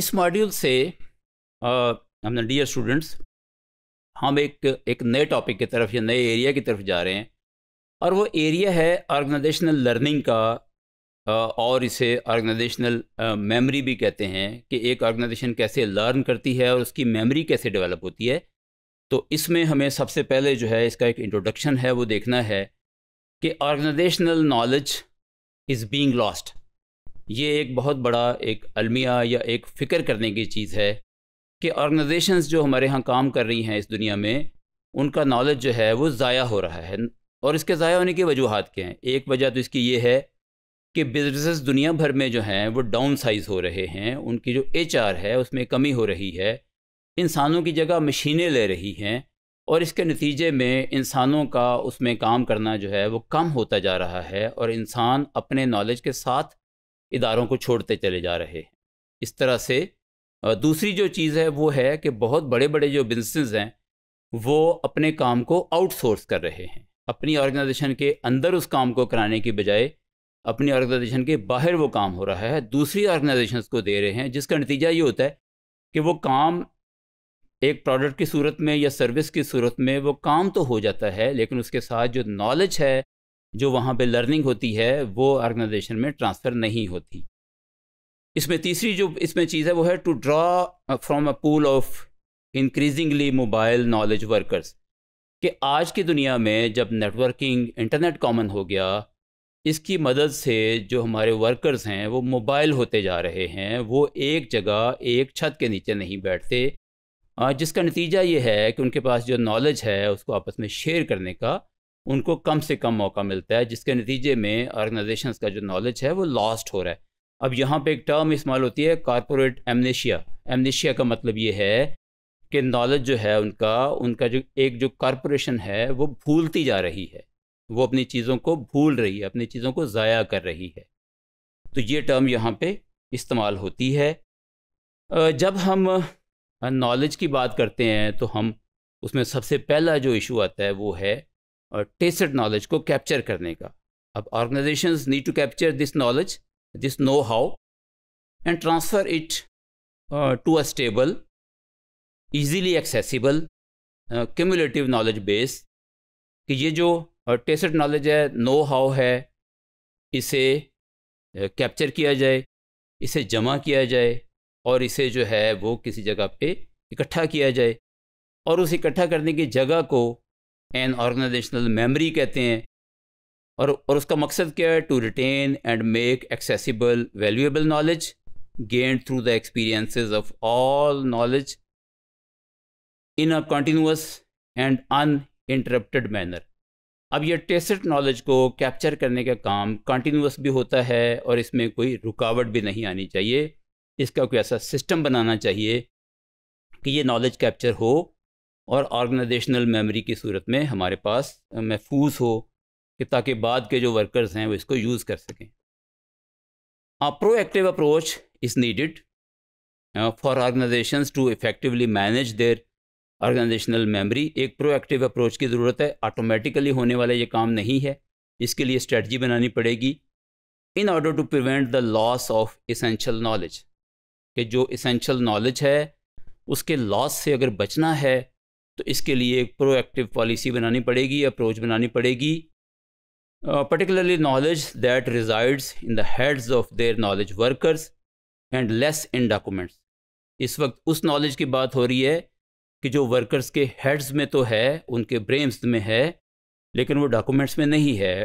इस मॉड्यूल से हमने डियर स्टूडेंट्स हम एक एक नए टॉपिक की तरफ या नए एरिया की तरफ जा रहे हैं और वो एरिया है ऑर्गेनाइजेशनल लर्निंग का और इसे ऑर्गेनाइजेशनल मेमोरी भी कहते हैं कि एक ऑर्गेनाइजेशन कैसे लर्न करती है और उसकी मेमोरी कैसे डेवलप होती है तो इसमें हमें सबसे पहले जो है इसका एक इंट्रोडक्शन है वो देखना है कि organisational knowledge is being lost ये एक बहुत बड़ा एक अलमिया या एक फ़िक्र करने की चीज़ है कि ऑर्गेनाइजेशंस जो हमारे यहाँ काम कर रही हैं इस दुनिया में उनका नॉलेज जो है वो ज़ाया हो रहा है और इसके ज़ाया होने की वजूहत क्या हैं एक वजह तो इसकी ये है कि बिजनेसेस दुनिया भर में जो हैं वो डाउन साइज हो रहे हैं उनकी जो एच है उसमें कमी हो रही है इंसानों की जगह मशीनें ले रही हैं और इसके नतीजे में इंसानों का उसमें काम करना जो है वो कम होता जा रहा है और इंसान अपने नॉलेज के साथ इदारों को छोड़ते चले जा रहे हैं इस तरह से दूसरी जो चीज़ है वो है कि बहुत बड़े बड़े जो बिजनेस हैं वो अपने काम को आउटसोर्स कर रहे हैं अपनी ऑर्गेनाइजेशन के अंदर उस काम को कराने की बजाय अपनी ऑर्गेनाइजेशन के बाहर वो काम हो रहा है दूसरी ऑर्गेनाइजेशंस को दे रहे हैं जिसका नतीजा ये होता है कि वो काम एक प्रोडक्ट की सूरत में या सर्विस की सूरत में वो काम तो हो जाता है लेकिन उसके साथ जो नॉलेज है जो वहाँ पे लर्निंग होती है वो ऑर्गेनाइजेशन में ट्रांसफ़र नहीं होती इसमें तीसरी जो इसमें चीज़ है वो है to draw from a pool of increasingly mobile knowledge workers कि आज की दुनिया में जब नेटवर्किंग इंटरनेट कॉमन हो गया इसकी मदद से जो हमारे वर्कर्स हैं वो मोबाइल होते जा रहे हैं वो एक जगह एक छत के नीचे नहीं बैठते जिसका नतीजा ये है कि उनके पास जो नॉलेज है उसको आपस में शेयर करने का उनको कम से कम मौका मिलता है जिसके नतीजे में ऑर्गेनाइजेशंस का जो नॉलेज है वो लॉस्ट हो रहा है अब यहाँ पे एक टर्म इस्तेमाल होती है कॉरपोरेट एमनेशिया एमनेशिया का मतलब ये है कि नॉलेज जो है उनका उनका जो एक जो कॉरपोरेशन है वो भूलती जा रही है वो अपनी चीज़ों को भूल रही है अपनी चीज़ों को ज़ाया कर रही है तो ये टर्म यहाँ पे इस्तेमाल होती है जब हम नॉलेज की बात करते हैं तो हम उसमें सबसे पहला जो इशू आता है वो है और टेस्टेड नॉलेज को कैप्चर करने का अब organisation need to capture this knowledge this know how and transfer it to a stable easily accessible cumulative knowledge base कि ये जो टेस्ट uh, नॉलेज है नो हाउ है इसे कैप्चर uh, किया जाए इसे जमा किया जाए और इसे जो है वो किसी जगह पे इकट्ठा किया जाए और उस इकट्ठा करने की जगह को एन ऑर्गेनाइजेशनल मेमरी कहते हैं और और उसका मकसद क्या है to retain and make accessible valuable knowledge gain through the experiences of all knowledge in a continuous and uninterrupted manner अब यह टेस्ट नॉलेज को कैप्चर करने का काम कंटिन्यूस भी होता है और इसमें कोई रुकावट भी नहीं आनी चाहिए इसका कोई ऐसा सिस्टम बनाना चाहिए कि ये नॉलेज कैप्चर हो और ऑर्गेनाइजेशनल मेमोरी की सूरत में हमारे पास महफूज हो कि ताकि बाद के जो वर्कर्स हैं वो इसको यूज़ कर सकें proactive approach is needed for organisations to effectively manage their organisational memory एक प्रोएक्टिव अप्रोच की ज़रूरत है ऑटोमेटिकली होने वाला ये काम नहीं है इसके लिए स्ट्रेटजी बनानी पड़ेगी in order to prevent the loss of essential knowledge कि जो इसेंशल नॉलेज है उसके लॉस से अगर बचना है तो इसके लिए एक प्रोएक्टिव पॉलिसी बनानी पड़ेगी अप्रोच बनानी पड़ेगी particularly knowledge that resides in the heads of their knowledge workers and less in documents इस वक्त उस नॉलेज की बात हो रही है कि जो वर्कर्स के हेड्स में तो है उनके ब्रेन्स में है लेकिन वो डॉक्यूमेंट्स में नहीं है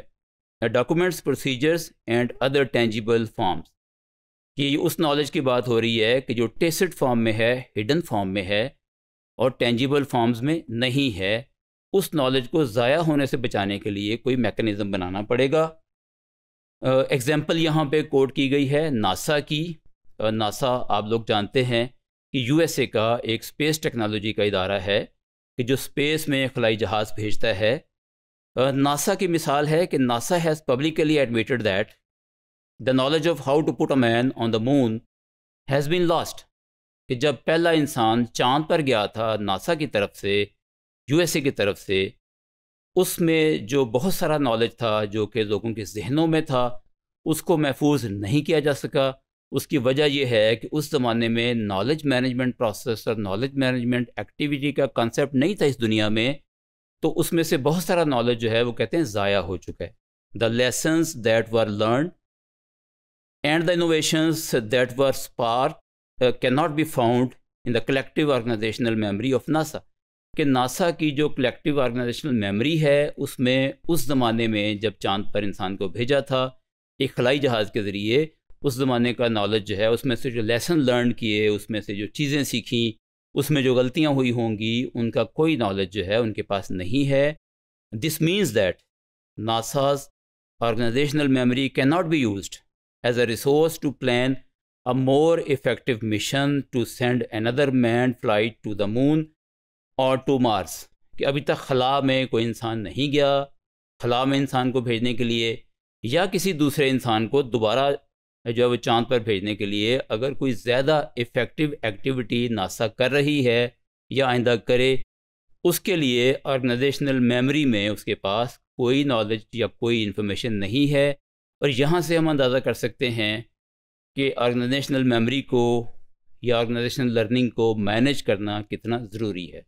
documents procedures and other tangible forms कि उस नॉलेज की बात हो रही है कि जो टेसिड फॉर्म में है हिडन फॉर्म में है और टेंजिबल फॉर्म्स में नहीं है उस नॉलेज को ज़ाया होने से बचाने के लिए कोई मैकेनिज़्म बनाना पड़ेगा एग्ज़ाम्पल यहाँ पे कोट की गई है नासा की नासा आप लोग जानते हैं कि यूएसए का एक स्पेस टेक्नोलॉजी का इदारा है कि जो स्पेस में खलाई जहाज़ भेजता है नासा की मिसाल है कि NASA has publicly admitted that the knowledge of how to put a man on the moon has been lost कि जब पहला इंसान चांद पर गया था नासा की तरफ से यूएसए की तरफ से उसमें जो बहुत सारा नॉलेज था जो कि लोगों के जहनों में था उसको महफूज नहीं किया जा सका उसकी वजह यह है कि उस ज़माने में नॉलेज मैनेजमेंट प्रोसेस और नॉलेज मैनेजमेंट एक्टिविटी का कंसेप्ट नहीं था इस दुनिया में तो उसमें से बहुत सारा नॉलेज जो है वो कहते हैं ज़ाया हो चुका है the lessons that were learn and the innovations that were spark uh, not be found in the collective organisational memory of NASA कि नासा की जो कलेक्टिव ऑर्गेनाइजेशनल मेमोरी है उसमें उस ज़माने में जब चांद पर इंसान को भेजा था एक खलाई जहाज़ के ज़रिए उस ज़माने का नॉलेज जो है उसमें से जो लेसन लर्न किए उसमें से जो चीज़ें सीखी उसमें जो गलतियाँ हुई होंगी उनका कोई नॉलेज जो है उनके पास नहीं है this means that NASA's organisational memory cannot be use as a resource to plan a more effective mission to send another manned flight to the moon और टू मार्स कि अभी तक खला में कोई इंसान नहीं गया खला में इंसान को भेजने के लिए या किसी दूसरे इंसान को दोबारा जो है वो चांद पर भेजने के लिए अगर कोई ज़्यादा इफ़ेक्टिव एक्टिविटी नासा कर रही है या आइंदा करे उसके लिए ऑर्गेनाइजेशनल मेमोरी में उसके पास कोई नॉलेज या कोई इन्फॉर्मेशन नहीं है और यहाँ से हम अंदाज़ा कर सकते हैं कि ऑर्गेनाइजेशनल मेमोरी को या ऑर्गेनाइजेशनल लर्निंग को मैनेज करना कितना ज़रूरी है